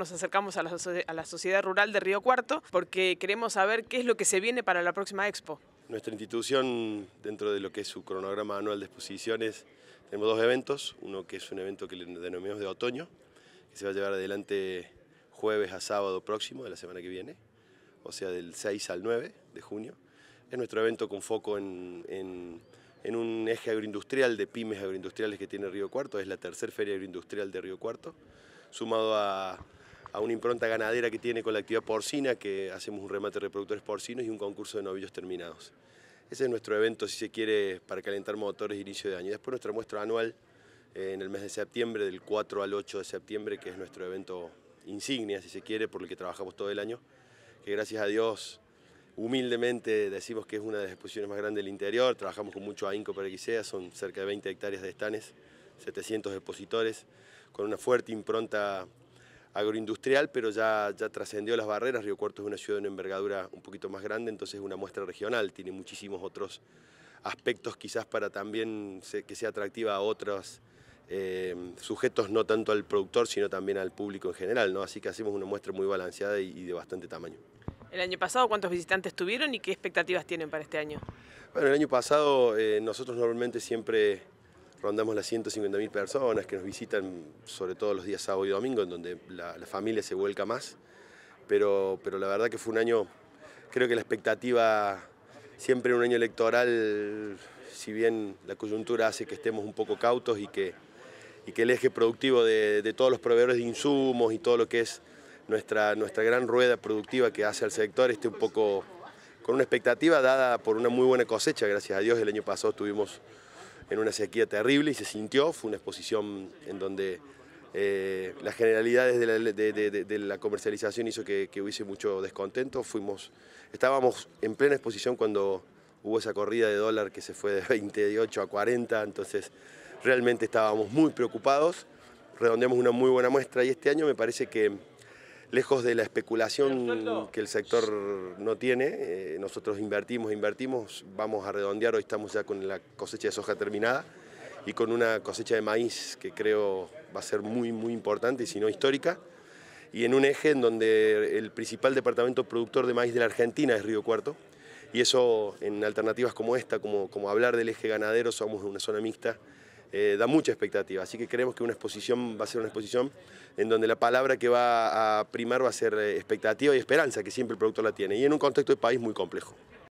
Nos acercamos a la, a la sociedad rural de Río Cuarto porque queremos saber qué es lo que se viene para la próxima expo. Nuestra institución, dentro de lo que es su cronograma anual de exposiciones, tenemos dos eventos. Uno que es un evento que le denominamos de otoño, que se va a llevar adelante jueves a sábado próximo de la semana que viene, o sea, del 6 al 9 de junio. Es nuestro evento con foco en, en un eje agroindustrial de pymes agroindustriales que tiene Río Cuarto, es la tercera feria agroindustrial de Río Cuarto, sumado a a una impronta ganadera que tiene con la actividad porcina, que hacemos un remate de reproductores porcinos y un concurso de novillos terminados. Ese es nuestro evento, si se quiere, para calentar motores inicio de año. Después nuestra muestra anual eh, en el mes de septiembre, del 4 al 8 de septiembre, que es nuestro evento insignia, si se quiere, por el que trabajamos todo el año, que gracias a Dios humildemente decimos que es una de las exposiciones más grandes del interior, trabajamos con mucho ahínco para que sea, son cerca de 20 hectáreas de estanes, 700 expositores, con una fuerte impronta agroindustrial, pero ya, ya trascendió las barreras. Río Cuarto es una ciudad de una envergadura un poquito más grande, entonces es una muestra regional, tiene muchísimos otros aspectos quizás para también que sea atractiva a otros eh, sujetos, no tanto al productor, sino también al público en general, ¿no? Así que hacemos una muestra muy balanceada y, de bastante tamaño. ¿El año pasado cuántos visitantes tuvieron y qué expectativas tienen para este año? Bueno, el año pasado eh, nosotros normalmente siempre rondamos las 150.000 personas que nos visitan, sobre todo los días sábado y domingo, en donde la, familia se vuelca más. Pero, pero la verdad que fue un año, creo que la expectativa, siempre en un año electoral, si bien la coyuntura hace que estemos un poco cautos y que, y que el eje productivo de, todos los proveedores de insumos y todo lo que es nuestra, nuestra gran rueda productiva que hace al sector esté un poco con una expectativa dada por una muy buena cosecha, gracias a Dios, el año pasado tuvimos en una sequía terrible y se sintió, fue una exposición en donde eh, las generalidades de la, comercialización hizo que, que, hubiese mucho descontento, fuimos, estábamos en plena exposición cuando hubo esa corrida de dólar que se fue de 28 a 40, entonces realmente estábamos muy preocupados, redondeamos una muy buena muestra y este año me parece que lejos de la especulación que el sector no tiene, eh, nosotros invertimos, invertimos, vamos a redondear, hoy estamos ya con la cosecha de soja terminada y con una cosecha de maíz que creo va a ser muy, muy importante y si no histórica, y en un eje en donde el principal departamento productor de maíz de la Argentina es Río Cuarto, y eso en alternativas como esta, como, como hablar del eje ganadero, somos una zona mixta, eh, da mucha expectativa. Así que creemos que una exposición va a ser una exposición en donde la palabra que va a primar va a ser eh, expectativa y esperanza, que siempre el producto la tiene, y en un contexto de país muy complejo.